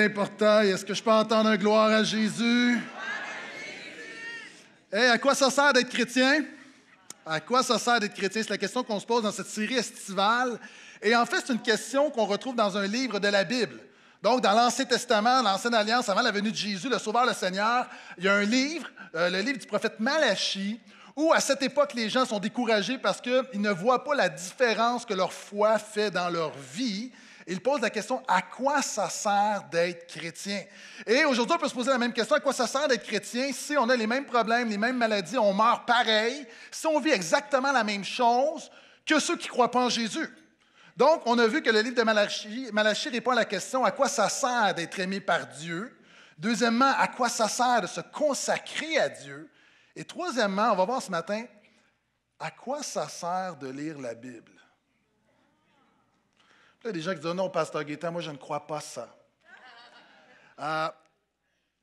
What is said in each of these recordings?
Est-ce que je peux entendre un gloire à Jésus? Et eh, à quoi ça sert d'être chrétien? À quoi ça sert d'être chrétien? C'est la question qu'on se pose dans cette série estivale. Et en fait, c'est une question qu'on retrouve dans un livre de la Bible. Donc, dans l'Ancien Testament, l'Ancienne Alliance, avant la venue de Jésus, le Sauveur, le Seigneur, il y a un livre, euh, le livre du prophète Malachie, où à cette époque, les gens sont découragés parce qu'ils ne voient pas la différence que leur foi fait dans leur vie il pose la question à quoi ça sert d'être chrétien Et aujourd'hui, on peut se poser la même question à quoi ça sert d'être chrétien si on a les mêmes problèmes, les mêmes maladies, on meurt pareil, si on vit exactement la même chose que ceux qui ne croient pas en Jésus donc, on a vu que le livre de Malachie, Malachie répond à la question à quoi ça sert d'être aimé par Dieu. Deuxièmement, à quoi ça sert de se consacrer à Dieu. Et troisièmement, on va voir ce matin, à quoi ça sert de lire la Bible il y a des gens qui disent oh Non, Pasteur Gaétan, moi, je ne crois pas ça. Euh,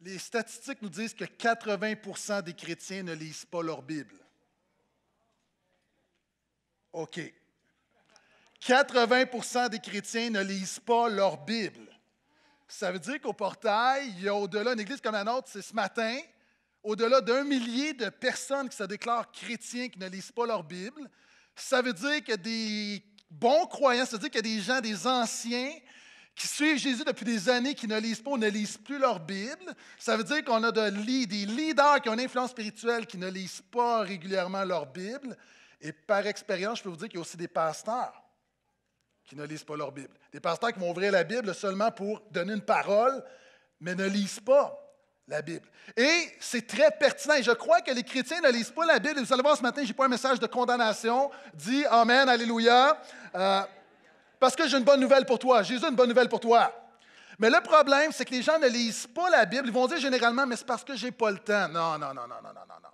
les statistiques nous disent que 80 des chrétiens ne lisent pas leur Bible. OK. 80 des chrétiens ne lisent pas leur Bible. Ça veut dire qu'au portail, il y a au-delà une église comme la nôtre, c'est ce matin, au-delà d'un millier de personnes qui se déclarent chrétiens qui ne lisent pas leur Bible. Ça veut dire que des Bon croyants, ça veut dire qu'il y a des gens, des anciens, qui suivent Jésus depuis des années, qui ne lisent pas ou ne lisent plus leur Bible. Ça veut dire qu'on a de, des leaders qui ont une influence spirituelle, qui ne lisent pas régulièrement leur Bible. Et par expérience, je peux vous dire qu'il y a aussi des pasteurs qui ne lisent pas leur Bible. Des pasteurs qui vont ouvrir la Bible seulement pour donner une parole, mais ne lisent pas la Bible. Et c'est très pertinent. je crois que les chrétiens ne lisent pas la Bible. vous allez voir ce matin, je n'ai pas un message de condamnation. Dis Amen, Alléluia. Euh, parce que j'ai une bonne nouvelle pour toi. Jésus a une bonne nouvelle pour toi. Mais le problème, c'est que les gens ne lisent pas la Bible. Ils vont dire généralement, mais c'est parce que j'ai pas le temps. Non, non, non, non, non, non, non.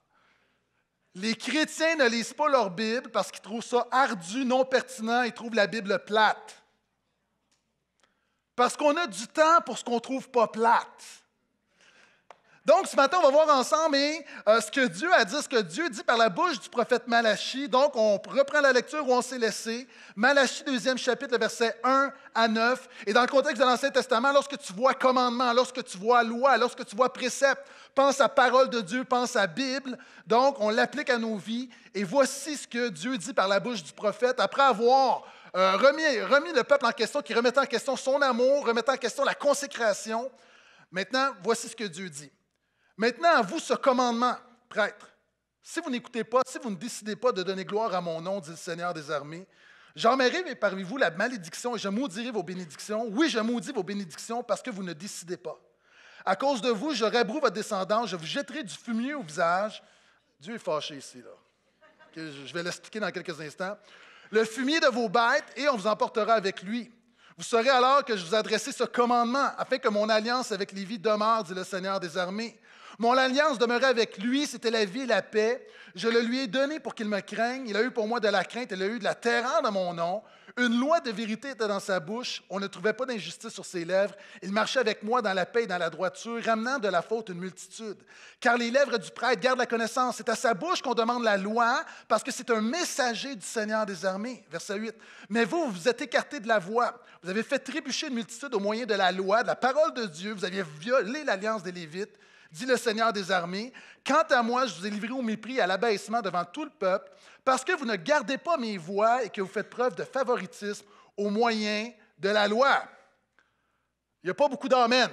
Les chrétiens ne lisent pas leur Bible parce qu'ils trouvent ça ardu, non pertinent. Ils trouvent la Bible plate. Parce qu'on a du temps pour ce qu'on trouve pas plate. Donc, ce matin, on va voir ensemble euh, ce que Dieu a dit, ce que Dieu dit par la bouche du prophète Malachie. Donc, on reprend la lecture où on s'est laissé. Malachie, deuxième chapitre, versets 1 à 9. Et dans le contexte de l'Ancien Testament, lorsque tu vois commandement, lorsque tu vois loi, lorsque tu vois précepte, pense à parole de Dieu, pense à Bible. Donc, on l'applique à nos vies. Et voici ce que Dieu dit par la bouche du prophète après avoir euh, remis, remis le peuple en question, qui remettait en question son amour, remettait en question la consécration. Maintenant, voici ce que Dieu dit. Maintenant, à vous ce commandement, prêtre. Si vous n'écoutez pas, si vous ne décidez pas de donner gloire à mon nom, dit le Seigneur des armées, j'enverrai parmi vous la malédiction et je maudirai vos bénédictions. Oui, je maudis vos bénédictions parce que vous ne décidez pas. À cause de vous, je rebroue votre descendance, je vous jetterai du fumier au visage. Dieu est fâché ici, là. je vais l'expliquer dans quelques instants. Le fumier de vos bêtes, et on vous emportera avec lui. Vous saurez alors que je vous adressais ce commandement, afin que mon alliance avec Lévi demeure, dit le Seigneur des armées. Mon alliance demeurait avec lui, c'était la vie et la paix. Je le lui ai donné pour qu'il me craigne. Il a eu pour moi de la crainte, il a eu de la terreur dans mon nom. Une loi de vérité était dans sa bouche, on ne trouvait pas d'injustice sur ses lèvres. Il marchait avec moi dans la paix et dans la droiture, ramenant de la faute une multitude. Car les lèvres du prêtre gardent la connaissance. C'est à sa bouche qu'on demande la loi, parce que c'est un messager du Seigneur des armées. Verset 8. Mais vous, vous êtes écartés de la voie. Vous avez fait trébucher une multitude au moyen de la loi, de la parole de Dieu. Vous aviez violé l'alliance des Lévites dit le Seigneur des armées, quant à moi, je vous ai livré au mépris, à l'abaissement devant tout le peuple, parce que vous ne gardez pas mes voix et que vous faites preuve de favoritisme au moyen de la loi. Il n'y a pas beaucoup d'amen.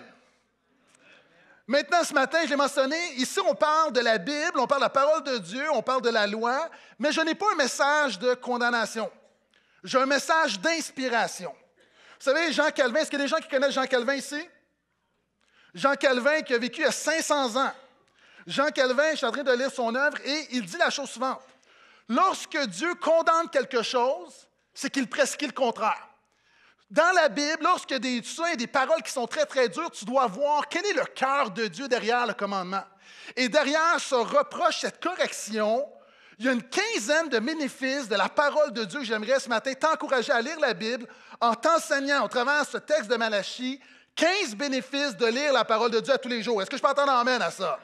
Maintenant, ce matin, je l'ai mentionné, ici on parle de la Bible, on parle de la parole de Dieu, on parle de la loi, mais je n'ai pas un message de condamnation. J'ai un message d'inspiration. Vous savez, Jean Calvin, est-ce qu'il y a des gens qui connaissent Jean Calvin ici? Jean Calvin qui a vécu à 500 ans. Jean Calvin, je suis en train de lire son œuvre et il dit la chose suivante. Lorsque Dieu condamne quelque chose, c'est qu'il prescrit le contraire. Dans la Bible, lorsque des as des paroles qui sont très, très dures, tu dois voir quel est le cœur de Dieu derrière le commandement. Et derrière ce reproche, cette correction, il y a une quinzaine de bénéfices de la parole de Dieu. J'aimerais ce matin t'encourager à lire la Bible en t'enseignant au travers ce texte de Malachie 15 bénéfices de lire la parole de Dieu à tous les jours. Est-ce que je peux entendre amène à ça?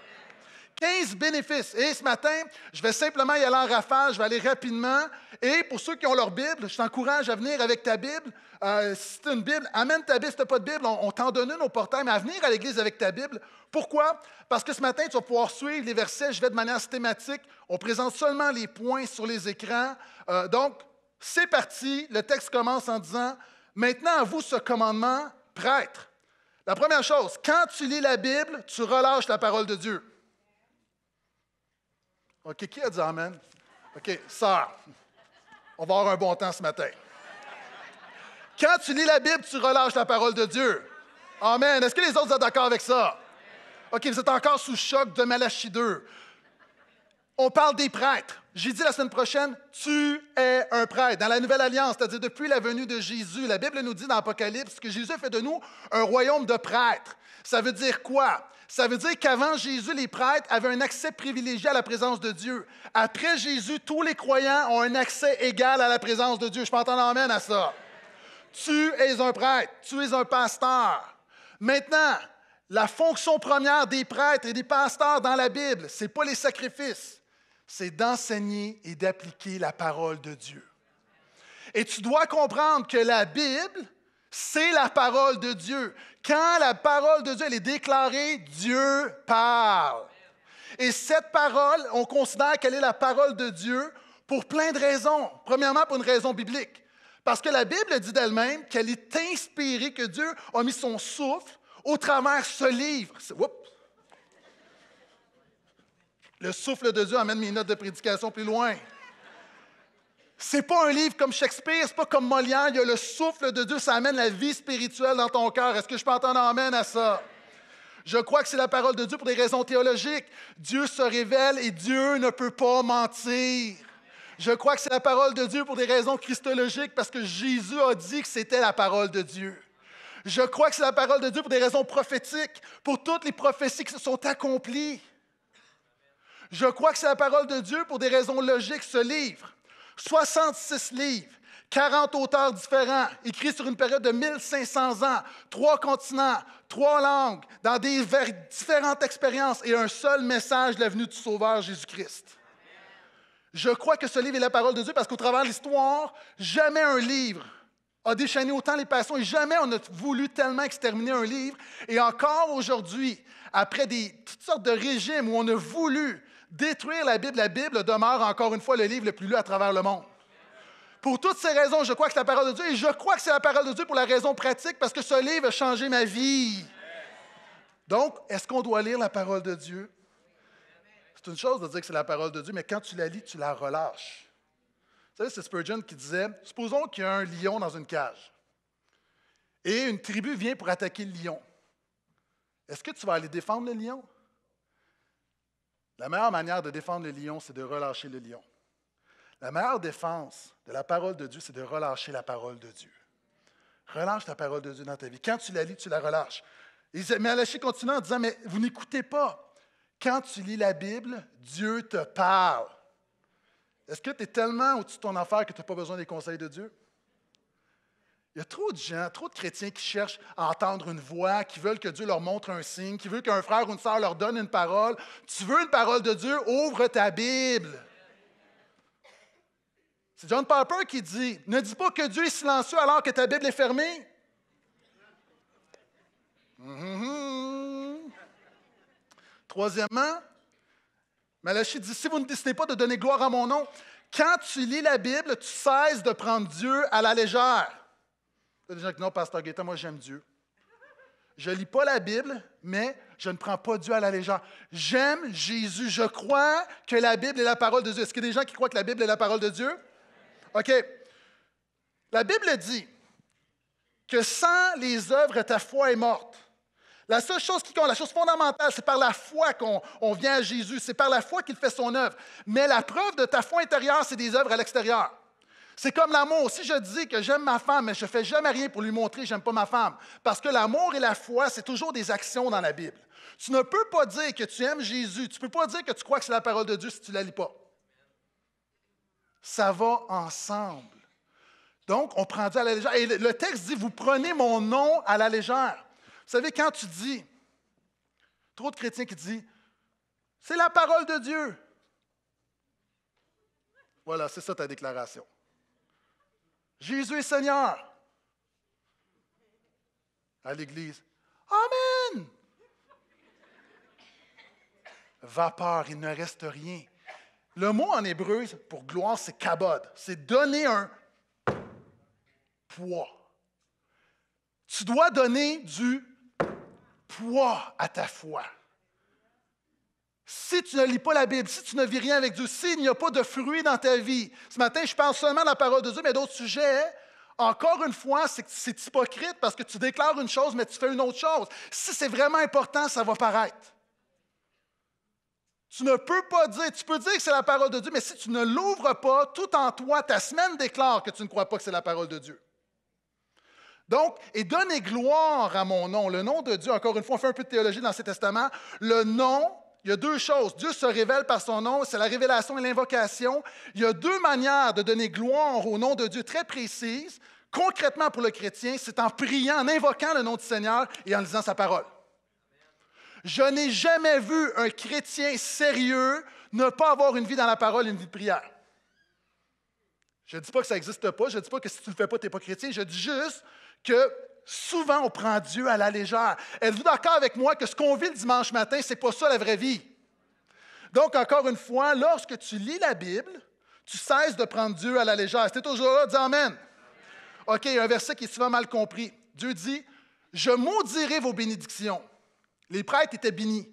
15 bénéfices. Et ce matin, je vais simplement y aller en rafale, je vais aller rapidement. Et pour ceux qui ont leur Bible, je t'encourage à venir avec ta Bible. Euh, si tu as une Bible, amène ta Bible. Si tu n'as pas de Bible, on, t'en donne une au portail, mais à venir à l'Église avec ta Bible. Pourquoi? Parce que ce matin, tu vas pouvoir suivre les versets, je vais de manière systématique. On présente seulement les points sur les écrans. Euh, donc, c'est parti. Le texte commence en disant, Maintenant à vous ce commandement, prêtre. La première chose, quand tu lis la Bible, tu relâches la parole de Dieu. OK, qui a dit Amen? OK, sœur, on va avoir un bon temps ce matin. Quand tu lis la Bible, tu relâches la parole de Dieu. Amen. Est-ce que les autres sont d'accord avec ça? OK, vous êtes encore sous choc de Malachie 2. On parle des prêtres. J'ai dit la semaine prochaine, tu es un prêtre. Dans la Nouvelle Alliance, c'est-à-dire depuis la venue de Jésus, la Bible nous dit dans l'Apocalypse que Jésus fait de nous un royaume de prêtres. Ça veut dire quoi? Ça veut dire qu'avant Jésus, les prêtres avaient un accès privilégié à la présence de Dieu. Après Jésus, tous les croyants ont un accès égal à la présence de Dieu. Je entendre, amène à ça. Tu es un prêtre, tu es un pasteur. Maintenant, la fonction première des prêtres et des pasteurs dans la Bible, ce n'est pas les sacrifices, c'est d'enseigner et d'appliquer la parole de Dieu. Et tu dois comprendre que la Bible, c'est la parole de Dieu. Quand la parole de Dieu elle est déclarée, Dieu parle. Et cette parole, on considère qu'elle est la parole de Dieu pour plein de raisons. Premièrement, pour une raison biblique. Parce que la Bible dit d'elle-même qu'elle est inspirée, que Dieu a mis son souffle au travers ce livre. Le souffle de Dieu amène mes notes de prédication plus loin. C'est pas un livre comme Shakespeare, c'est pas comme Molière. Il y a le souffle de Dieu, ça amène la vie spirituelle dans ton cœur. Est-ce que je peux entendre amène à ça? Je crois que c'est la parole de Dieu pour des raisons théologiques. Dieu se révèle et Dieu ne peut pas mentir. Je crois que c'est la parole de Dieu pour des raisons christologiques parce que Jésus a dit que c'était la parole de Dieu. Je crois que c'est la parole de Dieu pour des raisons prophétiques, pour toutes les prophéties qui se sont accomplies. Je crois que c'est la parole de Dieu pour des raisons logiques, ce livre. 66 livres, 40 auteurs différents, écrits sur une période de 1500 ans, trois continents, trois langues, dans des différentes expériences et un seul message, la venue du Sauveur Jésus-Christ. Je crois que ce livre est la parole de Dieu parce qu'au travers de l'histoire, jamais un livre a déchaîné autant les passions et jamais on a voulu tellement exterminer un livre. Et encore aujourd'hui, après des, toutes sortes de régimes où on a voulu détruire la Bible. La Bible demeure encore une fois le livre le plus lu à travers le monde. Pour toutes ces raisons, je crois que c'est la parole de Dieu et je crois que c'est la parole de Dieu pour la raison pratique parce que ce livre a changé ma vie. Donc, est-ce qu'on doit lire la parole de Dieu? C'est une chose de dire que c'est la parole de Dieu, mais quand tu la lis, tu la relâches. Vous savez, c'est Spurgeon qui disait, supposons qu'il y a un lion dans une cage et une tribu vient pour attaquer le lion. Est-ce que tu vas aller défendre le lion? La meilleure manière de défendre le lion, c'est de relâcher le lion. La meilleure défense de la parole de Dieu, c'est de relâcher la parole de Dieu. Relâche la parole de Dieu dans ta vie. Quand tu la lis, tu la relâches. Mais Malachie continue en disant, mais vous n'écoutez pas. Quand tu lis la Bible, Dieu te parle. Est-ce que tu es tellement au-dessus de ton affaire que tu n'as pas besoin des conseils de Dieu? Il y a trop de gens, trop de chrétiens qui cherchent à entendre une voix, qui veulent que Dieu leur montre un signe, qui veulent qu'un frère ou une sœur leur donne une parole. Tu veux une parole de Dieu? Ouvre ta Bible. C'est John Piper qui dit Ne dis pas que Dieu est silencieux alors que ta Bible est fermée. Mhm. Troisièmement, Malachie dit Si vous ne décidez pas de donner gloire à mon nom, quand tu lis la Bible, tu cesses de prendre Dieu à la légère. Il y a des gens qui disent, non, pasteur Guetta, moi j'aime Dieu. Je ne lis pas la Bible, mais je ne prends pas Dieu à la légère. J'aime Jésus. Je crois que la Bible est la parole de Dieu. Est-ce qu'il y a des gens qui croient que la Bible est la parole de Dieu? OK. La Bible dit que sans les œuvres, ta foi est morte. La seule chose qui compte, la chose fondamentale, c'est par la foi qu'on vient à Jésus. C'est par la foi qu'il fait son œuvre. Mais la preuve de ta foi intérieure, c'est des œuvres à l'extérieur. C'est comme l'amour. Si je dis que j'aime ma femme, mais je ne fais jamais rien pour lui montrer que j'aime pas ma femme, parce que l'amour et la foi, c'est toujours des actions dans la Bible. Tu ne peux pas dire que tu aimes Jésus, tu ne peux pas dire que tu crois que c'est la parole de Dieu si tu ne la lis pas. Ça va ensemble. Donc, on prend Dieu à la légère. Et le texte dit, vous prenez mon nom à la légère. Vous savez, quand tu dis, trop de chrétiens qui disent, c'est la parole de Dieu. Voilà, c'est ça ta déclaration. Jésus est Seigneur. À l'église, Amen. Vapeur, il ne reste rien. Le mot en hébreu pour gloire, c'est kabod. C'est donner un poids. Tu dois donner du poids à ta foi si tu ne lis pas la Bible, si tu ne vis rien avec Dieu, s'il n'y a pas de fruit dans ta vie. Ce matin, je parle seulement de la parole de Dieu, mais d'autres sujets. Encore une fois, c'est hypocrite parce que tu déclares une chose, mais tu fais une autre chose. Si c'est vraiment important, ça va paraître. Tu ne peux pas dire, tu peux dire que c'est la parole de Dieu, mais si tu ne l'ouvres pas, tout en toi, ta semaine déclare que tu ne crois pas que c'est la parole de Dieu. Donc, et donnez gloire à mon nom, le nom de Dieu, encore une fois, on fait un peu de théologie dans ces testaments, le nom il y a deux choses. Dieu se révèle par son nom, c'est la révélation et l'invocation. Il y a deux manières de donner gloire au nom de Dieu très précises. Concrètement pour le chrétien, c'est en priant, en invoquant le nom du Seigneur et en lisant sa parole. Je n'ai jamais vu un chrétien sérieux ne pas avoir une vie dans la parole et une vie de prière. Je ne dis pas que ça n'existe pas, je ne dis pas que si tu ne le fais pas, tu n'es pas chrétien, je dis juste que souvent on prend Dieu à la légère. Êtes-vous d'accord avec moi que ce qu'on vit le dimanche matin, ce n'est pas ça la vraie vie? Donc, encore une fois, lorsque tu lis la Bible, tu cesses de prendre Dieu à la légère. C'était toujours là, dis Amen. OK, il y a un verset qui est souvent mal compris. Dieu dit Je maudirai vos bénédictions. Les prêtres étaient bénis.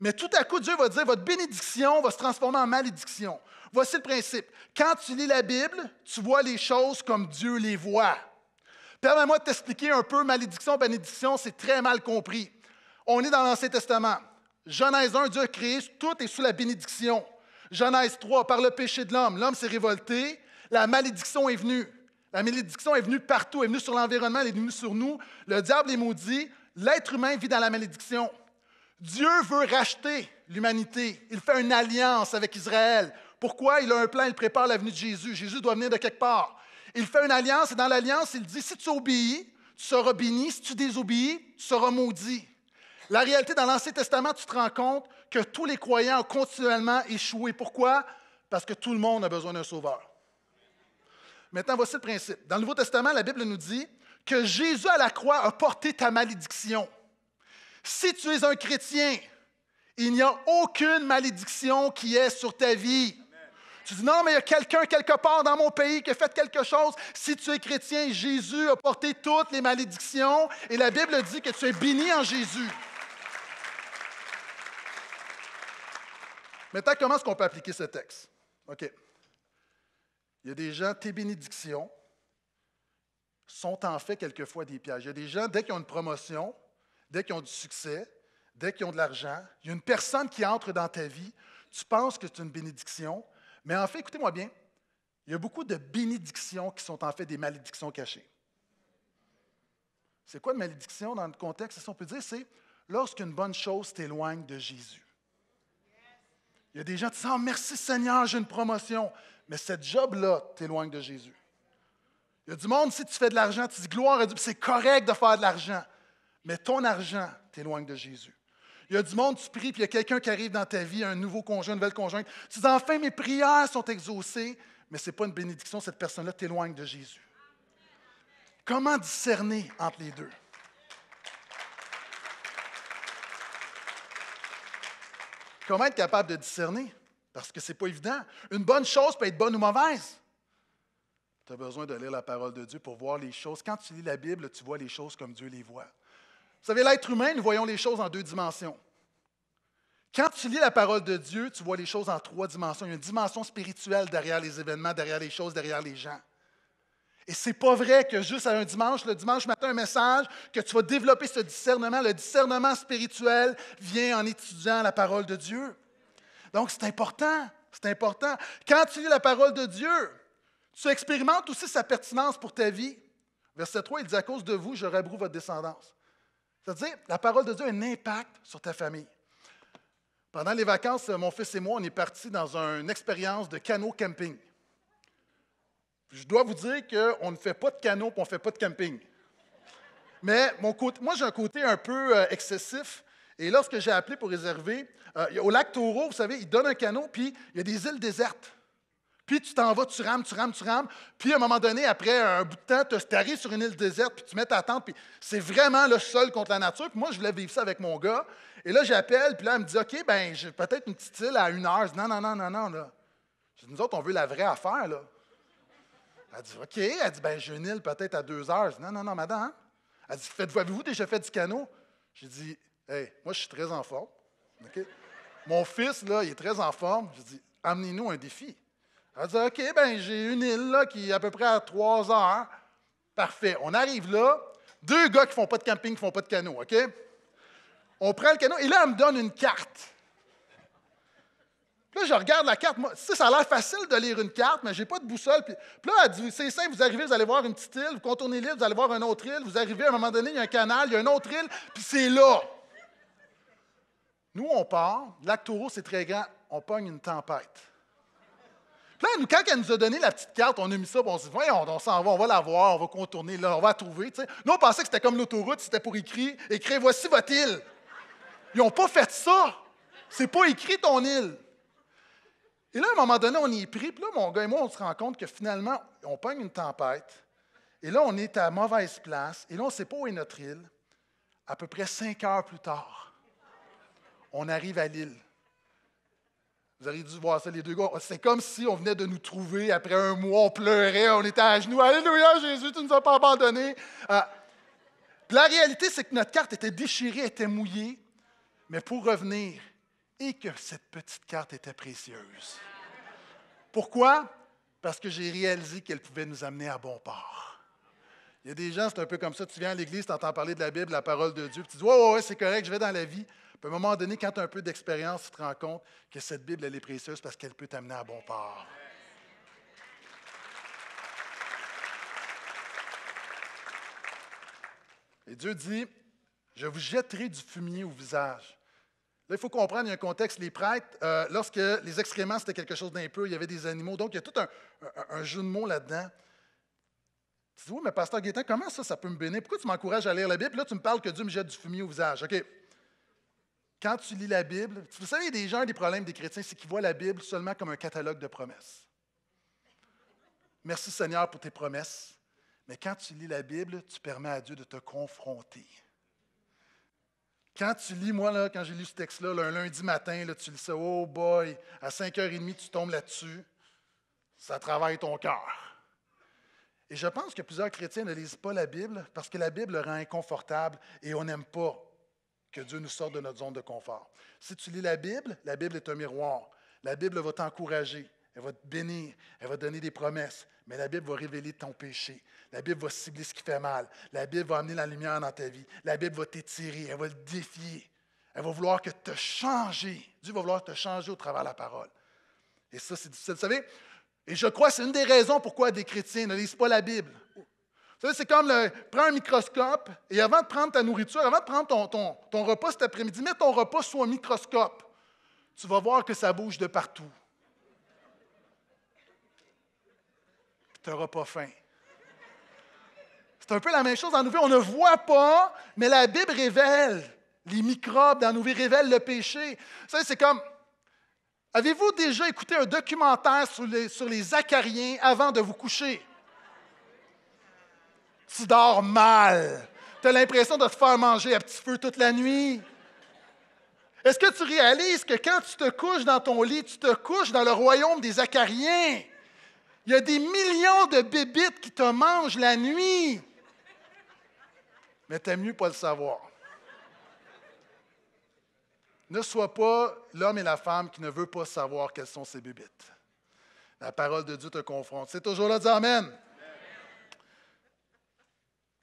Mais tout à coup, Dieu va dire Votre bénédiction va se transformer en malédiction. Voici le principe. Quand tu lis la Bible, tu vois les choses comme Dieu les voit. Permets-moi de t'expliquer un peu malédiction, bénédiction, c'est très mal compris. On est dans l'Ancien Testament. Genèse 1, Dieu a créé, tout est sous la bénédiction. Genèse 3, par le péché de l'homme, l'homme s'est révolté, la malédiction est venue. La malédiction est venue partout, elle est venue sur l'environnement, elle est venue sur nous. Le diable est maudit, l'être humain vit dans la malédiction. Dieu veut racheter l'humanité. Il fait une alliance avec Israël. Pourquoi? Il a un plan, il prépare la de Jésus. Jésus doit venir de quelque part. Il fait une alliance et dans l'alliance, il dit, si tu obéis, tu seras béni, si tu désobéis, tu seras maudit. La réalité, dans l'Ancien Testament, tu te rends compte que tous les croyants ont continuellement échoué. Pourquoi? Parce que tout le monde a besoin d'un sauveur. Maintenant, voici le principe. Dans le Nouveau Testament, la Bible nous dit que Jésus à la croix a porté ta malédiction. Si tu es un chrétien, il n'y a aucune malédiction qui est sur ta vie. Tu dis, non, mais il y a quelqu'un quelque part dans mon pays qui a fait quelque chose. Si tu es chrétien, Jésus a porté toutes les malédictions et la Bible dit que tu es béni en Jésus. Maintenant, comment est-ce qu'on peut appliquer ce texte? OK. Il y a des gens, tes bénédictions sont en fait quelquefois des pièges. Il y a des gens, dès qu'ils ont une promotion, dès qu'ils ont du succès, dès qu'ils ont de l'argent, il y a une personne qui entre dans ta vie, tu penses que c'est une bénédiction, mais en fait, écoutez-moi bien, il y a beaucoup de bénédictions qui sont en fait des malédictions cachées. C'est quoi une malédiction dans le contexte? Si on peut dire, c'est lorsqu'une bonne chose t'éloigne de Jésus. Il y a des gens qui disent oh, Merci Seigneur, j'ai une promotion. Mais cette job-là t'éloigne de Jésus. Il y a du monde, si tu fais de l'argent, tu dis gloire à Dieu, c'est correct de faire de l'argent. Mais ton argent t'éloigne de Jésus. Il y a du monde, tu pries, puis il y a quelqu'un qui arrive dans ta vie, un nouveau conjoint, une nouvelle conjointe. Tu dis enfin, mes prières sont exaucées, mais ce n'est pas une bénédiction, cette personne-là t'éloigne de Jésus. Comment discerner entre les deux? Comment être capable de discerner? Parce que ce n'est pas évident. Une bonne chose peut être bonne ou mauvaise. Tu as besoin de lire la parole de Dieu pour voir les choses. Quand tu lis la Bible, tu vois les choses comme Dieu les voit. Vous savez, l'être humain, nous voyons les choses en deux dimensions. Quand tu lis la parole de Dieu, tu vois les choses en trois dimensions. Il y a une dimension spirituelle derrière les événements, derrière les choses, derrière les gens. Et c'est pas vrai que juste à un dimanche, le dimanche matin, un message, que tu vas développer ce discernement. Le discernement spirituel vient en étudiant la parole de Dieu. Donc, c'est important. C'est important. Quand tu lis la parole de Dieu, tu expérimentes aussi sa pertinence pour ta vie. Verset 3, il dit À cause de vous, je rabroue votre descendance. C'est-à-dire, la parole de Dieu a un impact sur ta famille. Pendant les vacances, mon fils et moi, on est partis dans une expérience de canot camping. Je dois vous dire qu'on ne fait pas de canot et on ne fait pas de camping. Mais mon moi, j'ai un côté un peu euh, excessif. Et lorsque j'ai appelé pour réserver, euh, au lac Taureau, vous savez, ils donnent un canot, puis il y a des îles désertes. Puis tu t'en vas, tu rames, tu rames, tu rames. Puis à un moment donné, après un bout de temps, tu arrives sur une île déserte, puis tu mets ta tente, puis c'est vraiment le seul contre la nature. Puis moi, je voulais vivre ça avec mon gars. Et là, j'appelle, puis là, elle me dit OK, ben j'ai peut-être une petite île à une heure. non, non, non, non, non. Je Nous autres, on veut la vraie affaire, là. Elle dit OK. Elle dit ben j'ai une île peut-être à deux heures. Non, non, non, madame. Hein. Elle dit Avez-vous déjà fait du canot J'ai dit Hey, moi, je suis très en forme. Mon fils, là, il est très en forme. Je dis Amenez-nous un défi. Elle dit OK, ben j'ai une île là, qui est à peu près à trois heures. Parfait. On arrive là. Deux gars qui font pas de camping, qui font pas de canot, OK? On prend le canot et là, elle me donne une carte. Puis là, je regarde la carte. Moi, ça, ça a l'air facile de lire une carte, mais j'ai pas de boussole. Puis, là, elle dit c'est simple, vous arrivez, vous allez voir une petite île, vous contournez l'île, vous allez voir une autre île, vous arrivez à un moment donné, il y a un canal, il y a une autre île, puis c'est là. Nous, on part. Lac Taureau, c'est très grand. On pogne une tempête. Là, quand elle nous a donné la petite carte, on a mis ça, on s'est dit, voyons, on s'en va, on va la voir, on va contourner, là, on va la trouver. Nous, on pensait que c'était comme l'autoroute, c'était pour écrire, écrire voici votre île. Ils n'ont pas fait ça. C'est pas écrit ton île. Et là, à un moment donné, on y est pris, puis là, mon gars et moi, on se rend compte que finalement, on pogne une tempête, et là, on est à mauvaise place, et là, on ne sait pas où est notre île. À peu près cinq heures plus tard, on arrive à l'île. Vous auriez dû voir ça, les deux gars. C'est comme si on venait de nous trouver après un mois, on pleurait, on était à genoux. Alléluia, Jésus, tu ne nous as pas abandonnés. Euh, la réalité, c'est que notre carte était déchirée, était mouillée. Mais pour revenir, et que cette petite carte était précieuse. Pourquoi? Parce que j'ai réalisé qu'elle pouvait nous amener à bon port. Il y a des gens, c'est un peu comme ça, tu viens à l'église, tu entends parler de la Bible, la parole de Dieu, puis tu dis, ouais, ouais, ouais, c'est correct, je vais dans la vie. Puis à un moment donné, quand tu as un peu d'expérience, tu te rends compte que cette Bible, elle est précieuse parce qu'elle peut t'amener à bon port. Et Dieu dit, je vous jetterai du fumier au visage. Là, il faut comprendre, il un contexte. Les prêtres, euh, lorsque les excréments, c'était quelque chose d'impur, il y avait des animaux. Donc, il y a tout un, jeu de mots là-dedans. Tu dis, oui, mais pasteur Guétin, comment ça, ça peut me bénir? Pourquoi tu m'encourages à lire la Bible? là, tu me parles que Dieu me jette du fumier au visage. OK quand tu lis la Bible, vous savez, des gens, des problèmes des chrétiens, c'est qu'ils voient la Bible seulement comme un catalogue de promesses. Merci Seigneur pour tes promesses. Mais quand tu lis la Bible, tu permets à Dieu de te confronter. Quand tu lis, moi, là, quand j'ai lu ce texte-là, un lundi matin, tu lis ça, oh boy, à 5h30, tu tombes là-dessus, ça travaille ton cœur. Et je pense que plusieurs chrétiens ne lisent pas la Bible parce que la Bible le rend inconfortable et on n'aime pas que Dieu nous sorte de notre zone de confort. Si tu lis la Bible, la Bible est un miroir. La Bible va t'encourager, elle va te bénir, elle va te donner des promesses, mais la Bible va révéler ton péché. La Bible va cibler ce qui fait mal. La Bible va amener la lumière dans ta vie. La Bible va t'étirer, elle va le défier. Elle va vouloir que te changer. Dieu va vouloir te changer au travers de la parole. Et ça, c'est difficile. Vous savez, et je crois que c'est une des raisons pourquoi des chrétiens ne lisent pas la Bible c'est comme le, prends un microscope et avant de prendre ta nourriture, avant de prendre ton, repas cet après-midi, mets ton repas sous un microscope. Tu vas voir que ça bouge de partout. Tu n'auras pas faim. C'est un peu la même chose dans nos vies. On ne voit pas, mais la Bible révèle les microbes dans nos vies, révèle le péché. c'est comme. Avez-vous déjà écouté un documentaire sur les Acariens avant de vous coucher? Tu dors mal. Tu as l'impression de te faire manger à petit feu toute la nuit. Est-ce que tu réalises que quand tu te couches dans ton lit, tu te couches dans le royaume des Acariens? Il y a des millions de bébites qui te mangent la nuit. Mais t'aimes mieux pas le savoir. Ne sois pas l'homme et la femme qui ne veut pas savoir quelles sont ces bébites. La parole de Dieu te confronte. C'est toujours là de Amen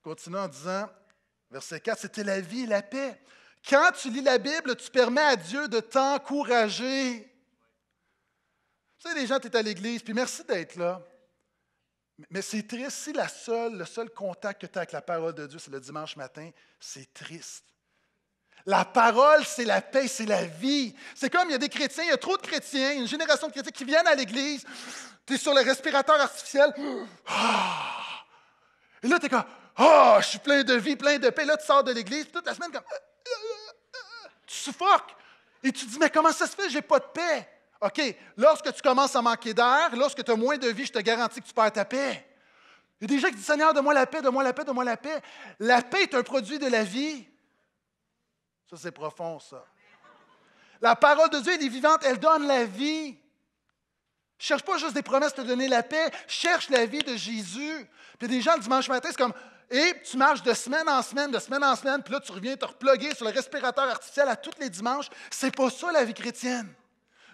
continue en disant, verset 4, c'était la vie et la paix. Quand tu lis la Bible, tu permets à Dieu de t'encourager. Tu sais, les gens, tu es à l'église, puis merci d'être là. Mais c'est triste si la seule, le seul contact que tu as avec la parole de Dieu, c'est le dimanche matin. C'est triste. La parole, c'est la paix, c'est la vie. C'est comme il y a des chrétiens, il y a trop de chrétiens, une génération de chrétiens qui viennent à l'église, tu es sur le respirateur artificiel. Ah! Et là, tu es comme, Oh, je suis plein de vie, plein de paix. Là, tu sors de l'église, toute la semaine, comme. Euh, euh, euh, tu suffoques. Et tu te dis, mais comment ça se fait, j'ai pas de paix? OK, lorsque tu commences à manquer d'air, lorsque tu as moins de vie, je te garantis que tu perds ta paix. Il y a des gens qui disent, Seigneur, donne-moi la paix, donne-moi la paix, donne-moi la paix. La paix est un produit de la vie. Ça, c'est profond, ça. La parole de Dieu, elle est vivante, elle donne la vie. Cherche pas juste des promesses de te donner la paix, cherche la vie de Jésus. Puis il y a des gens le dimanche matin, c'est comme et tu marches de semaine en semaine, de semaine en semaine, puis là, tu reviens te reploguer sur le respirateur artificiel à tous les dimanches. C'est pas ça la vie chrétienne.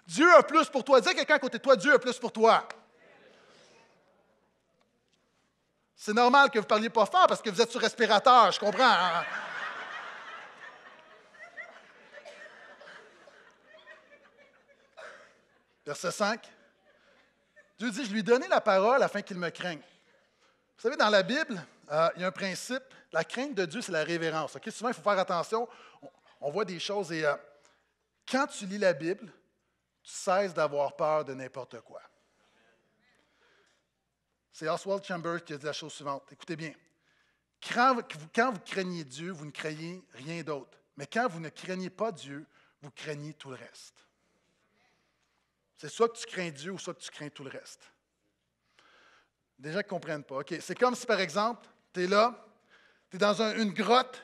Dieu a plus pour toi. Dis à quelqu'un à côté de toi, Dieu a plus pour toi. C'est normal que vous ne parliez pas fort parce que vous êtes sur respirateur, je comprends. Hein? Verset 5. Dieu dit, je lui ai donné la parole afin qu'il me craigne. Vous savez, dans la Bible, euh, il y a un principe, la crainte de Dieu, c'est la révérence. Souvent, il faut faire attention, on, voit des choses et euh, quand tu lis la Bible, tu cesses d'avoir peur de n'importe quoi. C'est Oswald Chambers qui a dit la chose suivante. Écoutez bien. Quand vous, quand vous craignez Dieu, vous ne craignez rien d'autre. Mais quand vous ne craignez pas Dieu, vous craignez tout le reste. C'est soit que tu crains Dieu ou soit que tu crains tout le reste. Déjà gens ne comprennent pas. C'est comme si, par exemple, tu es là, tu es dans une grotte,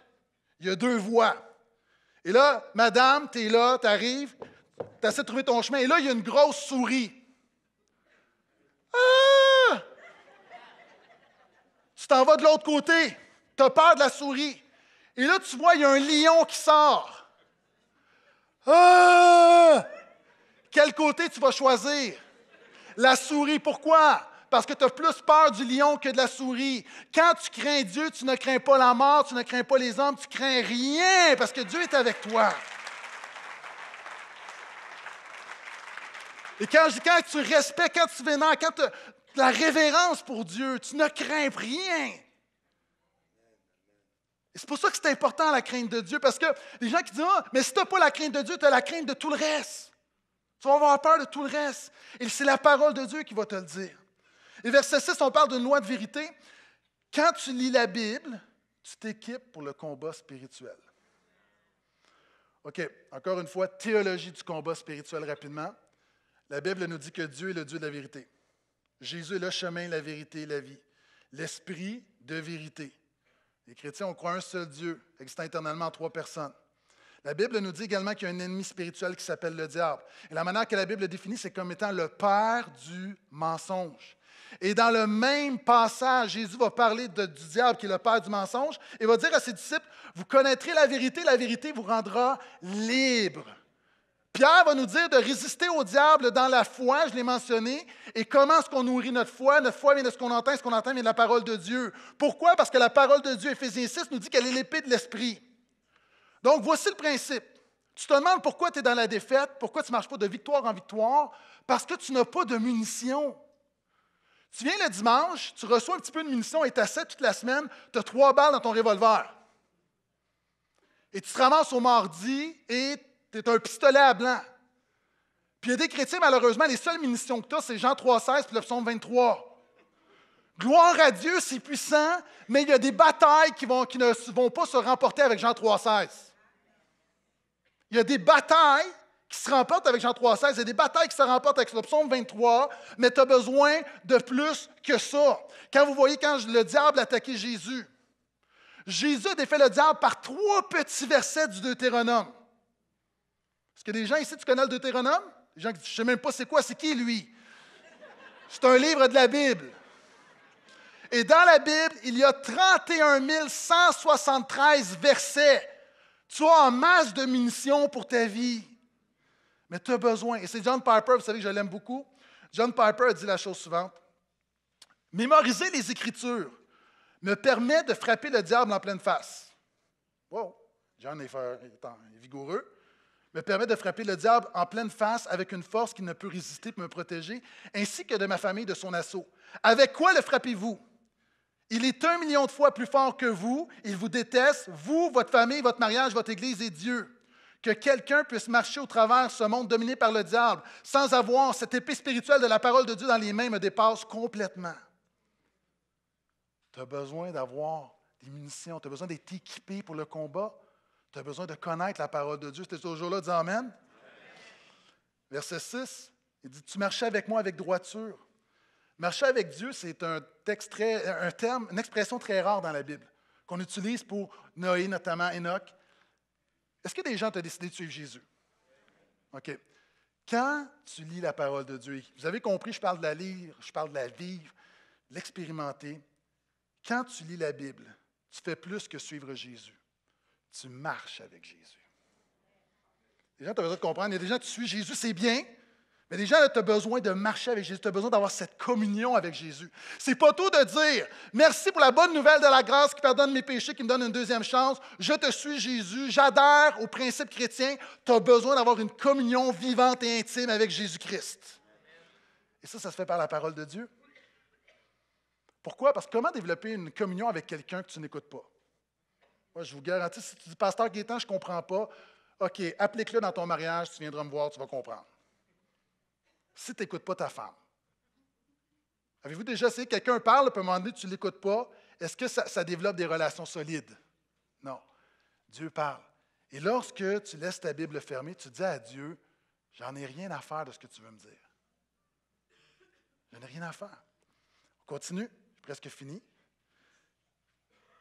il y a deux voies. Et là, madame, tu es là, tu arrives, tu essaies de trouver ton chemin, et là, il y a une grosse souris. Ah! Tu t'en vas de l'autre côté, tu as peur de la souris. Et là, tu vois, il y a un lion qui sort. Ah! Quel côté tu vas choisir? La souris, pourquoi? parce que tu as plus peur du lion que de la souris. Quand tu crains Dieu, tu ne crains pas la mort, tu ne crains pas les hommes, tu crains rien parce que Dieu est avec toi. Et quand, tu respectes, quand tu vénères, quand tu as la révérence pour Dieu, tu ne crains rien. Et C'est pour ça que c'est important la crainte de Dieu, parce que les gens qui disent Ah, mais si tu n'as pas la crainte de Dieu, tu as la crainte de tout le reste. Tu vas avoir peur de tout le reste. Et c'est la parole de Dieu qui va te le dire. Et verset 6, on parle d'une loi de vérité. Quand tu lis la Bible, tu t'équipes pour le combat spirituel. OK, encore une fois, théologie du combat spirituel rapidement. La Bible nous dit que Dieu est le Dieu de la vérité. Jésus est le chemin, la vérité et la vie. L'esprit de vérité. Les chrétiens, on croit un seul Dieu, existant éternellement en trois personnes. La Bible nous dit également qu'il y a un ennemi spirituel qui s'appelle le diable. Et la manière que la Bible le définit, c'est comme étant le père du mensonge. Et dans le même passage, Jésus va parler du diable qui est le père du mensonge et va dire à ses disciples, vous connaîtrez la vérité, la vérité vous rendra libre. Pierre va nous dire de résister au diable dans la foi, je l'ai mentionné, et comment est-ce qu'on nourrit notre foi? Notre foi vient de ce qu'on entend, ce qu'on entend vient de la parole de Dieu. Pourquoi? Parce que la parole de Dieu, Ephésiens 6, nous dit qu'elle est l'épée de l'esprit. Donc voici le principe. Tu te demandes pourquoi tu es dans la défaite, pourquoi tu ne marches pas de victoire en victoire, parce que tu n'as pas de munitions. Tu viens le dimanche, tu reçois un petit peu de munitions et tu as toute la semaine, tu as trois balles dans ton revolver. Et tu te ramasses au mardi et tu as un pistolet à blanc. Puis il y a des chrétiens, malheureusement, les seules munitions que tu as, c'est Jean 3,16 et le 23. Gloire à Dieu, c'est puissant, mais il y a des batailles qui, vont, qui ne vont pas se remporter avec Jean 3,16. Il y a des batailles qui se remportent avec Jean 3,16. Il y a des batailles qui se remportent avec le 23, mais tu as besoin de plus que ça. Quand vous voyez quand le diable attaqué Jésus, Jésus a défait le diable par trois petits versets du Deutéronome. Est-ce que des gens ici, tu connais le Deutéronome? Des gens qui je ne sais même pas c'est quoi, c'est qui lui? C'est un livre de la Bible. Et dans la Bible, il y a 31 173 versets. Tu as en masse de munitions pour ta vie. Mais tu as besoin. Et c'est John Piper, vous savez que je l'aime beaucoup. John Piper a dit la chose suivante. Mémoriser les Écritures me permet de frapper le diable en pleine face. Wow, John est, vigoureux. Me permet de frapper le diable en pleine face avec une force qui ne peut résister pour me protéger, ainsi que de ma famille de son assaut. Avec quoi le frappez-vous? Il est un million de fois plus fort que vous. Il vous déteste, vous, votre famille, votre mariage, votre Église et Dieu que quelqu'un puisse marcher au travers ce monde dominé par le diable sans avoir cette épée spirituelle de la parole de Dieu dans les mains me dépasse complètement. Tu as besoin d'avoir des munitions, tu as besoin d'être équipé pour le combat, tu as besoin de connaître la parole de Dieu. C'était toujours là, dis Amen. Verset 6, il dit Tu marchais avec moi avec droiture. Marcher avec Dieu, c'est un, texte très, un terme, une expression très rare dans la Bible qu'on utilise pour Noé, notamment Enoch, est-ce que des gens ont décidé de suivre Jésus? OK. Quand tu lis la parole de Dieu, vous avez compris, je parle de la lire, je parle de la vivre, de l'expérimenter. Quand tu lis la Bible, tu fais plus que suivre Jésus. Tu marches avec Jésus. Les gens, tu besoin de comprendre. Il y a des gens, tu suis Jésus, c'est bien, mais déjà, tu as besoin de marcher avec Jésus, tu as besoin d'avoir cette communion avec Jésus. C'est pas tout de dire merci pour la bonne nouvelle de la grâce qui pardonne mes péchés, qui me donne une deuxième chance. Je te suis Jésus, j'adhère aux principes chrétiens. Tu as besoin d'avoir une communion vivante et intime avec Jésus-Christ. Et ça, ça se fait par la parole de Dieu. Pourquoi? Parce que comment développer une communion avec quelqu'un que tu n'écoutes pas? Moi, je vous garantis, si tu dis Pasteur Gaétan, je ne comprends pas, OK, applique-le dans ton mariage, tu viendras me voir, tu vas comprendre si tu n'écoutes pas ta femme. Avez-vous déjà essayé, quelqu'un parle, peut à un tu ne l'écoutes pas, est-ce que ça, développe des relations solides? Non. Dieu parle. Et lorsque tu laisses ta Bible fermée, tu dis à Dieu, j'en ai rien à faire de ce que tu veux me dire. J'en ai rien à faire. On continue, presque fini.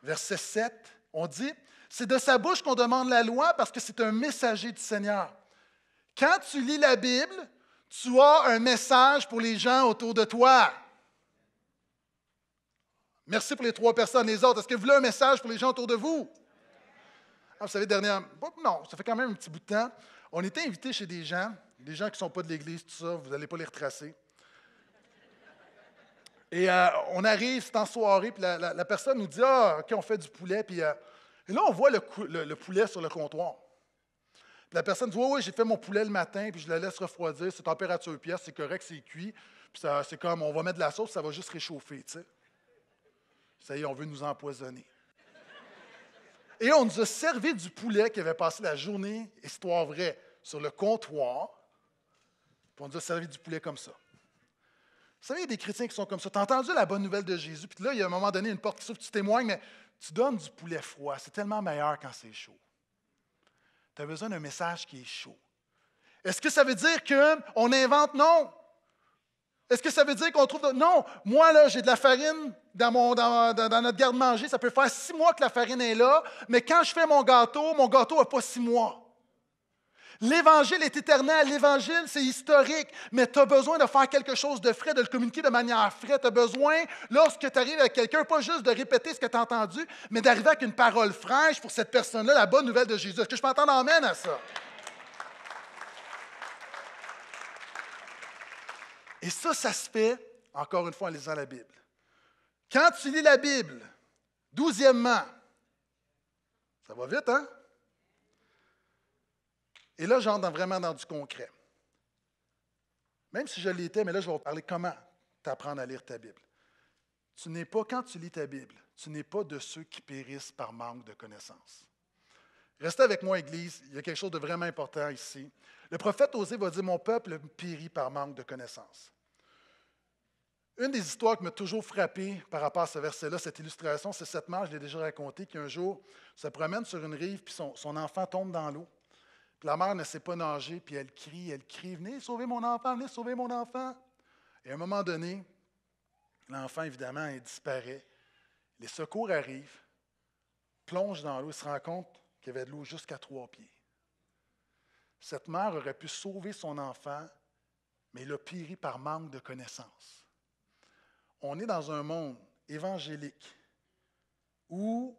Verset 7, on dit, c'est de sa bouche qu'on demande la loi parce que c'est un messager du Seigneur. Quand tu lis la Bible, tu as un message pour les gens autour de toi. Merci pour les trois personnes, les autres. Est-ce que vous voulez un message pour les gens autour de vous? Ah, vous savez, dernière. Non, ça fait quand même un petit bout de temps. On était invité chez des gens, des gens qui ne sont pas de l'Église, tout ça, vous n'allez pas les retracer. Et euh, on arrive, c'est en soirée, puis la, personne nous dit Ah, OK, on fait du poulet, puis euh, et là, on voit le poulet sur le comptoir la personne dit Oui, oui, j'ai fait mon poulet le matin, puis je le laisse refroidir, c'est température pièce, c'est correct, c'est cuit. Puis c'est comme on va mettre de la sauce, ça va juste réchauffer, tu sais. Ça y est, on veut nous empoisonner. Et on nous a servi du poulet qui avait passé la journée, histoire vraie, sur le comptoir. Puis on nous a servi du poulet comme ça. Vous savez, il y a des chrétiens qui sont comme ça. Tu as entendu la bonne nouvelle de Jésus, puis là, il y a un moment donné une porte qui s'ouvre, tu témoignes, mais tu donnes du poulet froid. C'est tellement meilleur quand c'est chaud. Tu as besoin d'un message qui est chaud. Est-ce que ça veut dire qu'on invente? Non. Est-ce que ça veut dire qu'on trouve... Non, moi, là, j'ai de la farine dans, dans notre garde-manger. Ça peut faire six mois que la farine est là, mais quand je fais mon gâteau, mon gâteau n'a pas six mois. L'Évangile est éternel, l'Évangile c'est historique, mais tu as besoin de faire quelque chose de frais, de le communiquer de manière frais. Tu as besoin, lorsque tu arrives avec quelqu'un, pas juste de répéter ce que tu as entendu, mais d'arriver avec une parole fraîche pour cette personne-là, la bonne nouvelle de Jésus. Est-ce que je m'entends amène à ça? Et ça, ça se fait, encore une fois, en lisant la Bible. Quand tu lis la Bible, douzièmement, ça va vite, hein? Et là, j'entre vraiment dans du concret. Même si je l'étais, mais là, je vais vous parler comment t'apprendre à lire ta Bible. Tu n'es pas, quand tu lis ta Bible, tu n'es pas de ceux qui périssent par manque de connaissances. Restez avec moi, Église, il y a quelque chose de vraiment important ici. Le prophète Osée va dire Mon peuple périt par manque de connaissances. Une des histoires qui m'a toujours frappé par rapport à ce verset-là, cette illustration, c'est cette mère, je l'ai déjà raconté qui un jour se promène sur une rive, puis son enfant tombe dans l'eau. La mère ne sait pas nager, puis elle crie, elle crie, venez sauver mon enfant, venez sauver mon enfant. Et à un moment donné, l'enfant, évidemment, il disparaît. Les secours arrivent, plongent dans l'eau, se rendent compte qu'il y avait de l'eau jusqu'à trois pieds. Cette mère aurait pu sauver son enfant, mais a péri par manque de connaissances. On est dans un monde évangélique où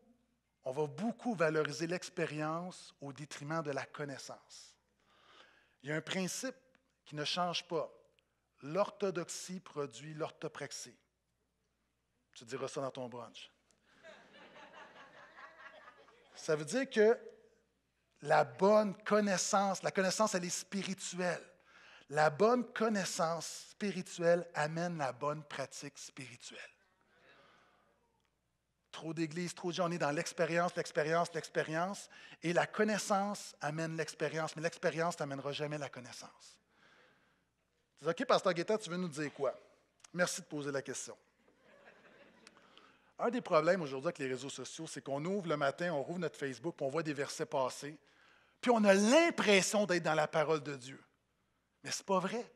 on va beaucoup valoriser l'expérience au détriment de la connaissance. Il y a un principe qui ne change pas. L'orthodoxie produit l'orthopraxie. Tu diras ça dans ton brunch. Ça veut dire que la bonne connaissance, la connaissance, elle est spirituelle. La bonne connaissance spirituelle amène la bonne pratique spirituelle. Trop d'églises, trop de gens, on est dans l'expérience, l'expérience, l'expérience. Et la connaissance amène l'expérience, mais l'expérience n'amènera jamais la connaissance. Tu dis, OK, Pasteur Guetta, tu veux nous dire quoi? Merci de poser la question. Un des problèmes aujourd'hui avec les réseaux sociaux, c'est qu'on ouvre le matin, on rouvre notre Facebook, on voit des versets passer, puis on a l'impression d'être dans la parole de Dieu. Mais ce n'est pas vrai.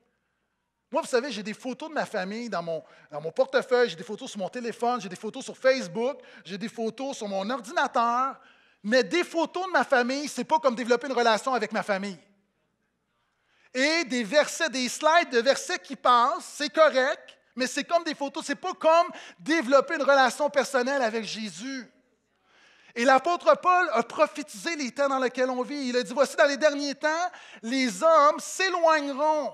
Moi, vous savez, j'ai des photos de ma famille dans mon, mon portefeuille, j'ai des photos sur mon téléphone, j'ai des photos sur Facebook, j'ai des photos sur mon ordinateur. Mais des photos de ma famille, c'est pas comme développer une relation avec ma famille. Et des versets, des slides de versets qui passent, c'est correct, mais c'est comme des photos, c'est pas comme développer une relation personnelle avec Jésus. Et l'apôtre Paul a prophétisé les temps dans lesquels on vit. Il a dit, voici, dans les derniers temps, les hommes s'éloigneront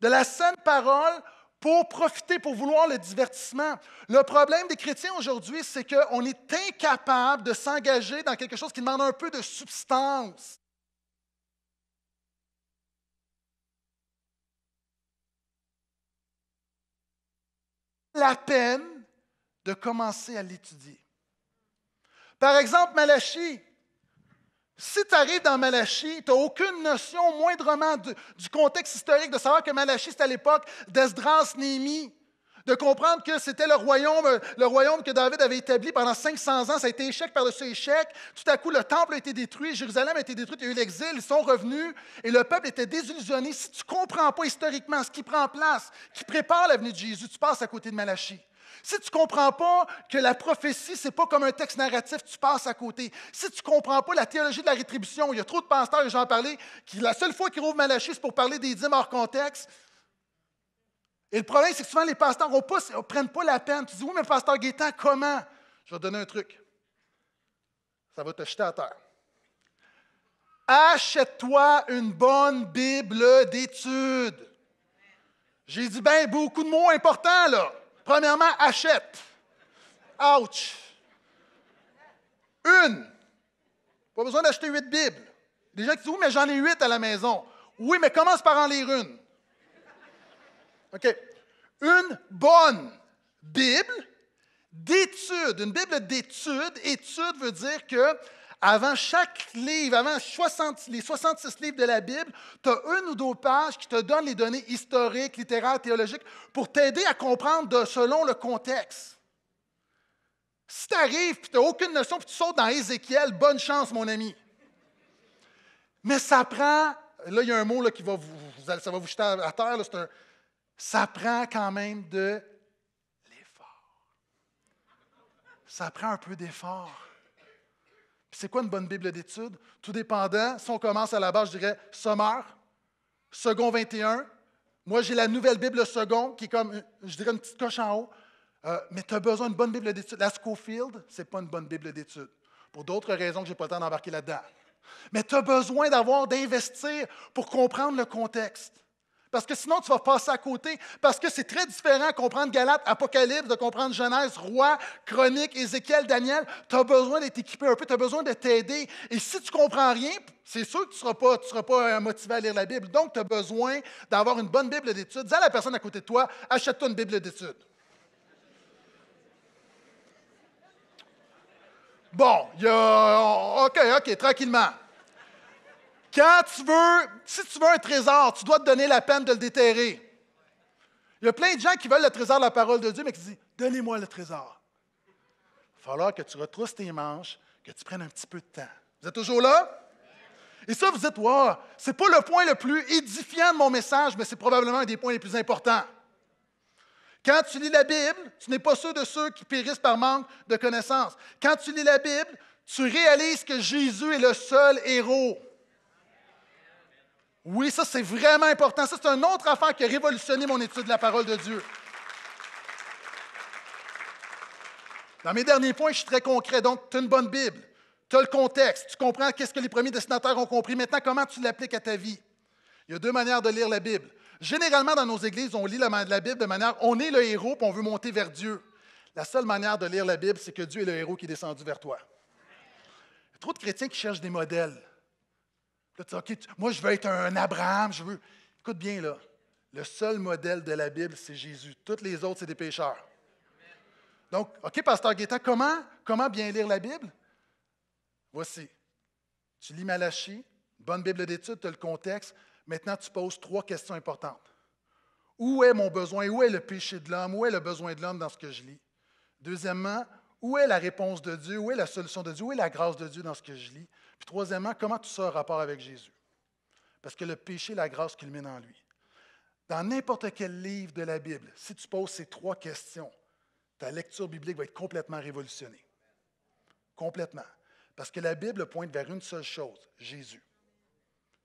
de la saine parole pour profiter, pour vouloir le divertissement. Le problème des chrétiens aujourd'hui, c'est qu'on est incapable de s'engager dans quelque chose qui demande un peu de substance. La peine de commencer à l'étudier. Par exemple, Malachie, si tu arrives dans Malachie, tu n'as aucune notion moindrement du, contexte historique de savoir que Malachie, c'était à l'époque d'Esdras, Néhémie, de comprendre que c'était le royaume, le royaume que David avait établi pendant 500 ans, ça a été échec par-dessus échec. Tout à coup, le temple a été détruit, Jérusalem a été détruite, il y a eu l'exil, ils sont revenus et le peuple était désillusionné. Si tu ne comprends pas historiquement ce qui prend place, qui prépare l'avenue de Jésus, tu passes à côté de Malachie. Si tu ne comprends pas que la prophétie, ce n'est pas comme un texte narratif, tu passes à côté. Si tu ne comprends pas la théologie de la rétribution, il y a trop de pasteurs, j'en parlais, qui la seule fois qu'ils ouvrent Malachie, c'est pour parler des dîmes hors contexte. Et le problème, c'est que souvent les pasteurs ne prennent pas la peine. Tu dis, oui, mais pasteur Gaétan, comment? Je vais te donner un truc. Ça va te jeter à terre. Achète-toi une bonne Bible d'études. J'ai dit, ben, beaucoup de mots importants, là. Premièrement, achète. Ouch. Une. Pas besoin d'acheter huit Bibles. Des gens qui disent Oui, mais j'en ai huit à la maison. Oui, mais commence par en lire une. OK. Une bonne Bible d'étude. Une Bible d'étude. Étude veut dire que avant chaque livre, avant 60, les 66 livres de la Bible, tu as une ou deux pages qui te donnent les données historiques, littéraires, théologiques pour t'aider à comprendre selon le contexte. Si tu arrives tu n'as aucune notion puis tu sautes dans Ézéchiel, bonne chance, mon ami. Mais ça prend. Là, il y a un mot qui va vous, ça va vous jeter à terre. un, ça prend quand même de l'effort. Ça prend un peu d'effort. C'est quoi une bonne Bible d'études? Tout dépendant, si on commence à la base, je dirais sommaire, second 21. Moi, j'ai la nouvelle Bible second, qui est comme, je dirais, une petite coche en haut. Euh, mais tu as besoin d'une bonne Bible d'études. La Schofield, ce n'est pas une bonne Bible d'études. Pour d'autres raisons que je n'ai pas le temps d'embarquer là-dedans. Mais tu as besoin d'avoir, d'investir pour comprendre le contexte parce que sinon tu vas passer à côté, parce que c'est très différent de comprendre Galate, Apocalypse, de comprendre Genèse, Roi, Chronique, Ézéchiel, Daniel. Tu as besoin d'être équipé un peu, tu as besoin de t'aider. Et si tu comprends rien, c'est sûr que tu ne seras, pas, euh, motivé à lire la Bible. Donc, tu as besoin d'avoir une bonne Bible d'études. Dis à la personne à côté de toi, achète-toi une Bible d'études. Bon, OK, OK, tranquillement. Quand tu veux, si tu veux un trésor, tu dois te donner la peine de le déterrer. Il y a plein de gens qui veulent le trésor de la parole de Dieu, mais qui disent Donnez-moi le trésor. Il va falloir que tu retrousses tes manches, que tu prennes un petit peu de temps. Vous êtes toujours là? Et ça, vous dites, wow, c'est pas le point le plus édifiant de mon message, mais c'est probablement un des points les plus importants. Quand tu lis la Bible, tu n'es pas sûr de ceux qui périssent par manque de connaissances. Quand tu lis la Bible, tu réalises que Jésus est le seul héros. Oui, ça, c'est vraiment important. Ça, c'est une autre affaire qui a révolutionné mon étude de la parole de Dieu. Dans mes derniers points, je suis très concret. Donc, tu as une bonne Bible, tu as le contexte, tu comprends qu'est-ce que les premiers destinataires ont compris. Maintenant, comment tu l'appliques à ta vie? Il y a deux manières de lire la Bible. Généralement, dans nos églises, on lit la Bible de manière on est le héros et on veut monter vers Dieu. La seule manière de lire la Bible, c'est que Dieu est le héros qui est descendu vers toi. Il y a trop de chrétiens qui cherchent des modèles. Là, tu OK, moi, je veux être un Abraham, je veux. Écoute bien, là. Le seul modèle de la Bible, c'est Jésus. Toutes les autres, c'est des pécheurs. Donc, OK, Pasteur Guetta, comment, comment bien lire la Bible? Voici. Tu lis Malachie, bonne Bible d'études, tu as le contexte. Maintenant, tu poses trois questions importantes. Où est mon besoin? Où est le péché de l'homme? Où est le besoin de l'homme dans ce que je lis? Deuxièmement, où est la réponse de Dieu? Où est la solution de Dieu? Où est la grâce de Dieu dans ce que je lis? Puis troisièmement, comment tu sors rapport avec Jésus? Parce que le péché, la grâce culmine en lui. Dans n'importe quel livre de la Bible, si tu poses ces trois questions, ta lecture biblique va être complètement révolutionnée. Complètement. Parce que la Bible pointe vers une seule chose, Jésus.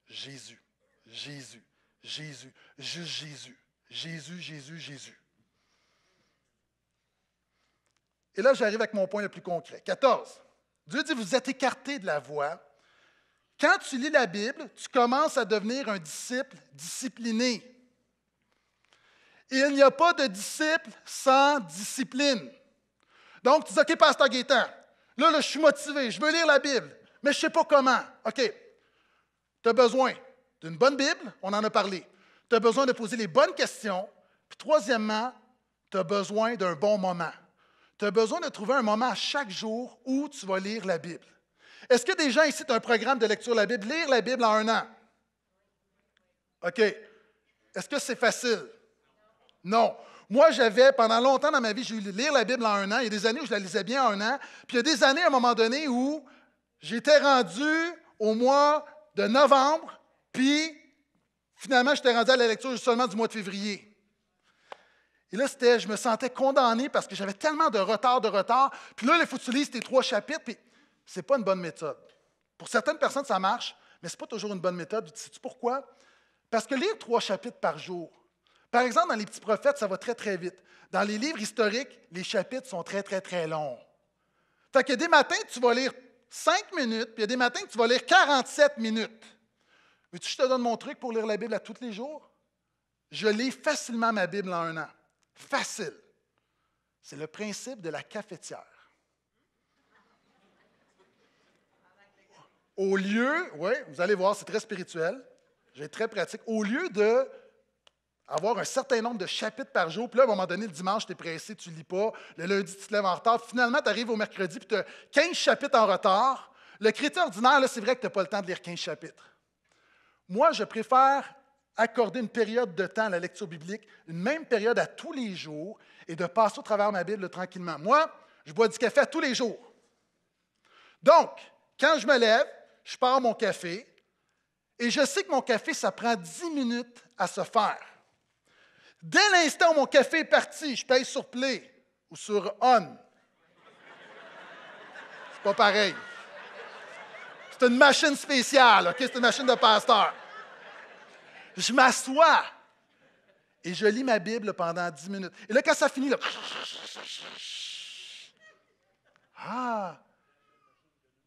Jésus, Jésus, Jésus, juste Jésus, Jésus, Jésus, Jésus. Et là, j'arrive avec mon point le plus concret. 14. Dieu dit, vous êtes écarté de la voie. Quand tu lis la Bible, tu commences à devenir un disciple discipliné. Il n'y a pas de disciple sans discipline. Donc, tu dis, OK, pasteur Gaétan, là, là, je suis motivé, je veux lire la Bible, mais je ne sais pas comment. OK, tu as besoin d'une bonne Bible, on en a parlé. Tu as besoin de poser les bonnes questions. Puis, troisièmement, tu as besoin d'un bon moment tu as besoin de trouver un moment à chaque jour où tu vas lire la Bible. Est-ce que des gens ici ont un programme de lecture de la Bible? Lire la Bible en un an. OK. Est-ce que c'est facile? Non. Moi, j'avais, pendant longtemps dans ma vie, j'ai eu lire la Bible en un an. Il y a des années où je la lisais bien en un an. Puis il y a des années, à un moment donné, où j'étais rendu au mois de novembre, puis finalement, j'étais rendu à la lecture seulement du mois de février. Et là, c'était, je me sentais condamné parce que j'avais tellement de retard, de retard. Puis là, il faut que tu lises tes trois chapitres, puis ce n'est pas une bonne méthode. Pour certaines personnes, ça marche, mais ce n'est pas toujours une bonne méthode. Sais-tu pourquoi? Parce que lire trois chapitres par jour, par exemple, dans les petits prophètes, ça va très, très vite. Dans les livres historiques, les chapitres sont très, très, très longs. Fait que des matins, tu vas lire cinq minutes, puis il y a des matins tu vas lire 47 minutes. veux tu que je te donne mon truc pour lire la Bible à tous les jours? Je lis facilement ma Bible en un an facile. C'est le principe de la cafetière. Au lieu, oui, vous allez voir, c'est très spirituel, j'ai très pratique. Au lieu de avoir un certain nombre de chapitres par jour, puis là, à un moment donné, le dimanche, tu es pressé, tu lis pas, le lundi, tu te lèves en retard, finalement, tu arrives au mercredi, puis tu as 15 chapitres en retard. Le chrétien ordinaire, là, c'est vrai que tu n'as pas le temps de lire 15 chapitres. Moi, je préfère accorder une période de temps à la lecture biblique, une même période à tous les jours, et de passer au travers de ma Bible tranquillement. Moi, je bois du café à tous les jours. Donc, quand je me lève, je pars mon café, et je sais que mon café, ça prend dix minutes à se faire. Dès l'instant où mon café est parti, je paye sur Play ou sur On. C'est pas pareil. C'est une machine spéciale, OK? C'est une machine de pasteur je m'assois et je lis ma Bible pendant dix minutes. Et là, quand ça finit, là, ah,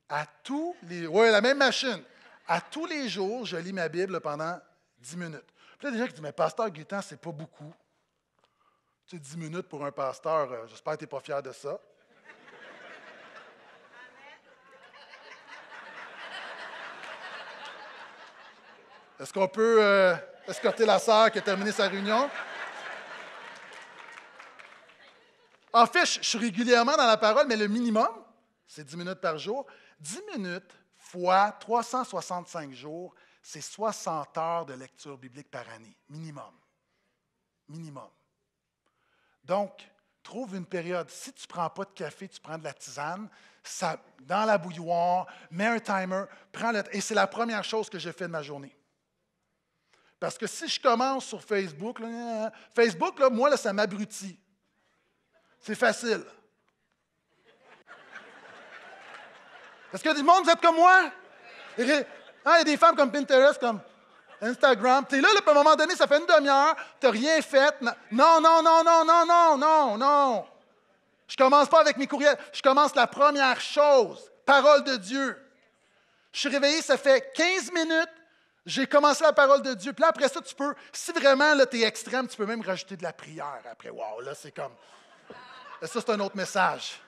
à tous les, ouais, la même machine. À tous les jours, je lis ma Bible pendant dix minutes. Puis là, gens qui disent, mais pasteur Guétan, c'est pas beaucoup. Tu sais, dix minutes pour un pasteur, euh, j'espère que tu n'es pas fier de ça. Est-ce qu'on peut euh, escorter la sœur qui a terminé sa réunion? En fait, je suis régulièrement dans la parole, mais le minimum, c'est 10 minutes par jour. 10 minutes fois 365 jours, c'est 60 heures de lecture biblique par année, minimum. Minimum. Donc, trouve une période. Si tu ne prends pas de café, tu prends de la tisane, ça, dans la bouilloire, mets un timer, prends le, et c'est la première chose que je fais de ma journée. Parce que si je commence sur Facebook, hein, hein, Facebook, moi, ça m'abrutit. C'est facile. Est-ce que du monde, vous êtes comme moi? Hein, il y a des femmes comme Pinterest, comme Instagram. T'es là, là, à un moment donné, ça fait une demi-heure, t'as rien fait. Non, non, non, non, non, non, non, non. Je commence pas avec mes courriels. Je commence la première chose, parole de Dieu. Je suis réveillé, ça fait 15 minutes j'ai commencé la parole de Dieu. Puis là, après ça, tu peux, si vraiment tu es extrême, tu peux même rajouter de la prière après. Waouh, là, c'est comme. Ça, c'est un autre message.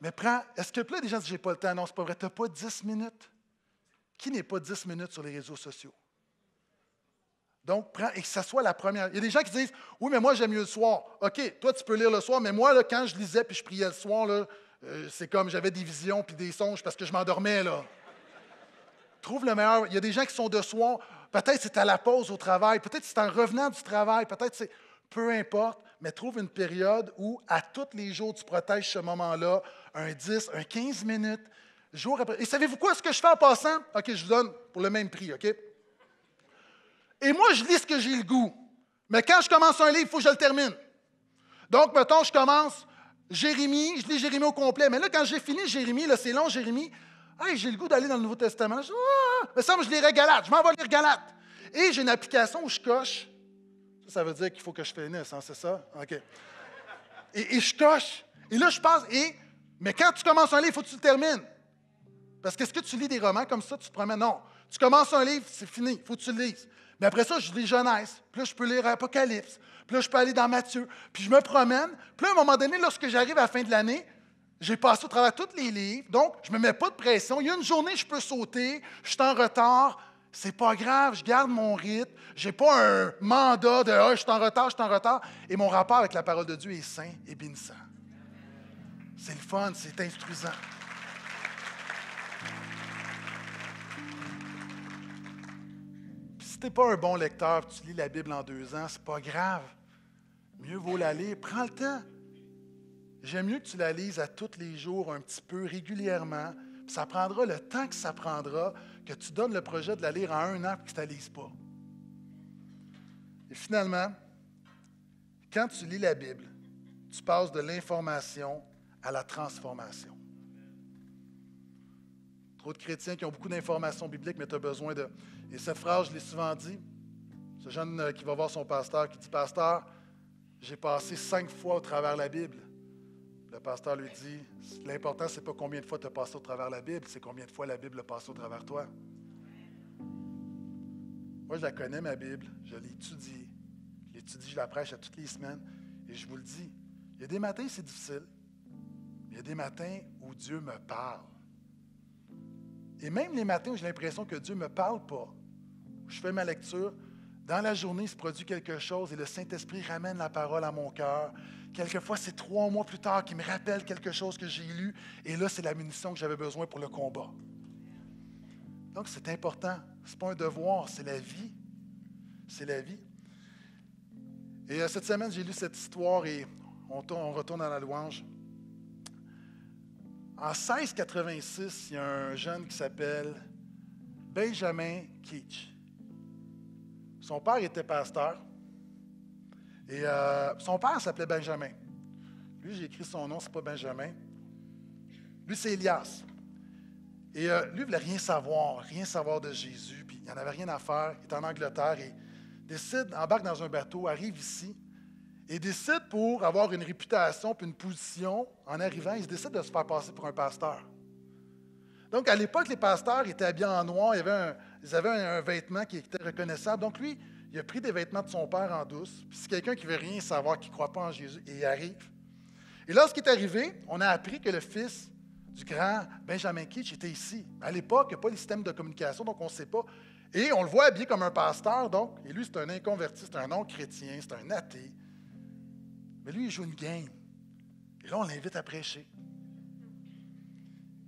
Mais prends. Est-ce que là, des gens disent J'ai pas le temps. Non, c'est pas vrai. Tu n'as pas dix minutes. Qui n'est pas dix minutes sur les réseaux sociaux? Donc, prends et que ça soit la première. Il y a des gens qui disent Oui, mais moi, j'aime mieux le soir. OK, toi, tu peux lire le soir, mais moi, là, quand je lisais puis je priais le soir, là, euh, c'est comme j'avais des visions puis des songes parce que je m'endormais. là. Trouve le meilleur. Il y a des gens qui sont de soi, Peut-être c'est à la pause au travail. Peut-être c'est en revenant du travail. Peut-être c'est. Peu importe, mais trouve une période où, à tous les jours, tu protèges ce moment-là, un 10, un 15 minutes, jour après. Et savez-vous quoi, ce que je fais en passant? OK, je vous donne pour le même prix, OK? Et moi, je lis ce que j'ai le goût. Mais quand je commence un livre, il faut que je le termine. Donc, mettons, je commence Jérémie, je lis Jérémie au complet. Mais là, quand j'ai fini Jérémie, là, c'est long, Jérémie, Hey, j'ai le goût d'aller dans le Nouveau Testament. Je ah, Mais ça, je lirai Galate. Je m'en vais lire Galate. Et j'ai une application où je coche. Ça, veut dire qu'il faut que je finisse, hein, c'est ça? OK. Et, je coche. Et là, je pense, Et, mais quand tu commences un livre, il faut que tu le termines. Parce que est ce que tu lis des romans comme ça, tu te promets? Non. Tu commences un livre, c'est fini, il faut que tu le lises. Mais après ça, je lis jeunesse. puis là, je peux lire Apocalypse, puis là, je peux aller dans Matthieu, puis je me promène. Puis à un moment donné, lorsque j'arrive à la fin de l'année, j'ai passé au travers tous les livres, donc je ne me mets pas de pression. Il y a une journée, je peux sauter, je suis en retard. C'est pas grave, je garde mon rythme. Je n'ai pas un mandat de ah, je suis en retard, je suis en retard. Et mon rapport avec la parole de Dieu est sain et bénissant. C'est le fun, c'est instruisant. si tu pas un bon lecteur, tu lis la Bible en deux ans, c'est pas grave. Mieux vaut l'aller, Prends le temps. J'aime mieux que tu la lises à tous les jours, un petit peu, régulièrement. Ça prendra le temps que ça prendra que tu donnes le projet de la lire en un an et que tu ne la lises pas. Et finalement, quand tu lis la Bible, tu passes de l'information à la transformation. Trop de chrétiens qui ont beaucoup d'informations bibliques, mais tu as besoin de... Et cette phrase, je l'ai souvent dit, ce jeune euh, qui va voir son pasteur, qui dit, Pasteur, j'ai passé cinq fois au travers la Bible. Le pasteur lui dit L'important, c'est pas combien de fois tu as passé au travers la Bible, c'est combien de fois la Bible a passé au travers toi. Moi, je la connais, ma Bible. Je l'étudie. Je l'étudie, je la prêche à toutes les semaines. Et je vous le dis il y a des matins, c'est difficile. Il y a des matins où Dieu me parle. Et même les matins où j'ai l'impression que Dieu ne me parle pas, je fais ma lecture, dans la journée, il se produit quelque chose et le Saint-Esprit ramène la parole à mon cœur. Quelquefois, c'est trois mois plus tard qu'il me rappelle quelque chose que j'ai lu et là, c'est la munition que j'avais besoin pour le combat. Donc, c'est important. Ce n'est pas un devoir, c'est la vie. C'est la vie. Et euh, cette semaine, j'ai lu cette histoire et on, on retourne à la louange. En 1686, il y a un jeune qui s'appelle Benjamin Keach. Son père était pasteur. Et euh, son père s'appelait Benjamin. Lui, j'ai écrit son nom, c'est pas Benjamin. Lui, c'est Elias. Et euh, lui, il voulait rien savoir, rien savoir de Jésus, puis il n'en avait rien à faire. Il est en Angleterre et décide, embarque dans un bateau, arrive ici, et décide pour avoir une réputation puis une position, en arrivant, il se décide de se faire passer pour un pasteur. Donc, à l'époque, les pasteurs étaient habillés en noir, il y avait un, ils avaient un, vêtement qui était reconnaissable. Donc lui, il a pris des vêtements de son père en douce. Puis c'est quelqu'un qui veut rien savoir, qui ne croit pas en Jésus, et il arrive. Et lorsqu'il est arrivé, on a appris que le fils du grand Benjamin Kitsch était ici. À l'époque, il n'y a pas les système de communication, donc on ne sait pas. Et on le voit habillé comme un pasteur, donc, et lui, c'est un inconverti, c'est un non-chrétien, c'est un athée. Mais lui, il joue une game. Et là, on l'invite à prêcher.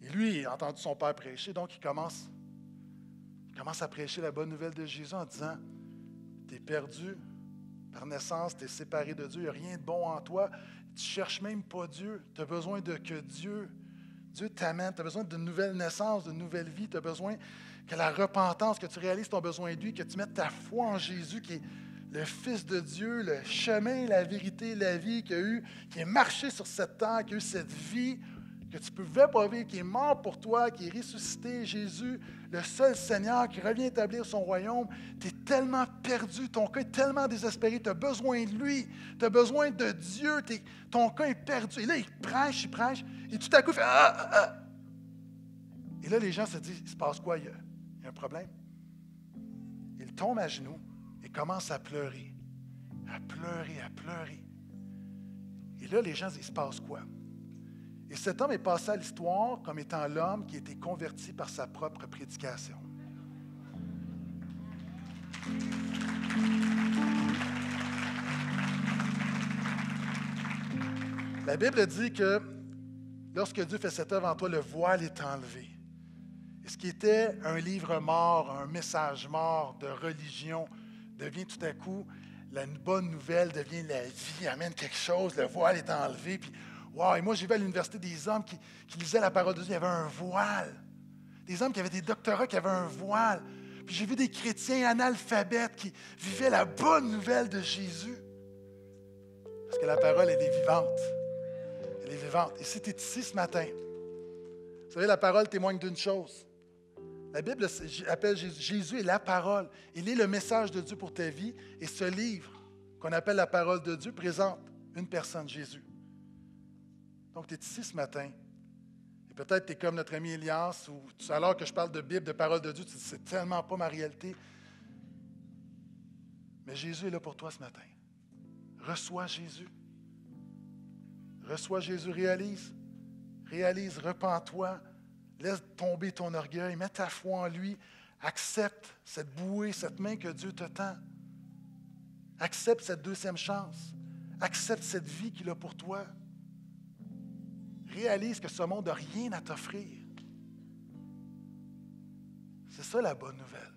Et lui, il a entendu son père prêcher, donc il commence commence à prêcher la bonne nouvelle de Jésus en disant, tu es perdu par naissance, tu es séparé de Dieu, il n'y a rien de bon en toi, tu cherches même pas Dieu, tu as besoin de que Dieu, Dieu t'amène, tu as besoin d'une nouvelle naissance, de nouvelle vie, tu as besoin que la repentance, que tu réalises ton besoin de lui, que tu mettes ta foi en Jésus qui est le Fils de Dieu, le chemin, la vérité, la vie, qui a eu, qui a marché sur cette terre, qui a eu cette vie que tu ne pouvais pas vivre, qui est mort pour toi, qui est ressuscité, Jésus, le seul Seigneur qui revient établir son royaume, tu es tellement perdu, ton cœur est tellement désespéré, tu as besoin de lui, tu as besoin de Dieu, ton cœur est perdu. Et là, il prêche, il prêche, et tout à coup, il fait ah, ah. ah. Et là, les gens se disent, il se passe quoi, il y a, un problème. Il tombe à genoux et commence à pleurer, à pleurer, à pleurer. Et là, les gens disent, il se passe quoi? Et cet homme est passé à l'histoire comme étant l'homme qui a été converti par sa propre prédication. La Bible dit que lorsque Dieu fait cette œuvre en toi, le voile est enlevé. Et ce qui était un livre mort, un message mort de religion, devient tout à coup la bonne nouvelle, devient la vie, amène quelque chose, le voile est enlevé, puis Wow! Et moi, j'ai vu à l'université des hommes qui, lisaient la parole de Dieu, il y avait un voile. Des hommes qui avaient des doctorats, qui avaient un voile. Puis j'ai vu des chrétiens analphabètes qui vivaient la bonne nouvelle de Jésus. Parce que la parole, elle est vivante. Elle est vivante. Et si tu es ici ce matin, vous savez, la parole témoigne d'une chose. La Bible appelle Jésus, Jésus est la parole. Il est le message de Dieu pour ta vie. Et ce livre qu'on appelle la parole de Dieu présente une personne, Jésus. Donc, tu es ici ce matin. Et peut-être tu es comme notre ami Elias, ou alors que je parle de Bible, de parole de Dieu, tu dis, c'est tellement pas ma réalité. Mais Jésus est là pour toi ce matin. Reçois Jésus. Reçois Jésus, réalise. Réalise, repens-toi. Laisse tomber ton orgueil, mets ta foi en lui. Accepte cette bouée, cette main que Dieu te tend. Accepte cette deuxième chance. Accepte cette vie qu'il a pour toi réalise que ce monde n'a rien à t'offrir. C'est ça la bonne nouvelle.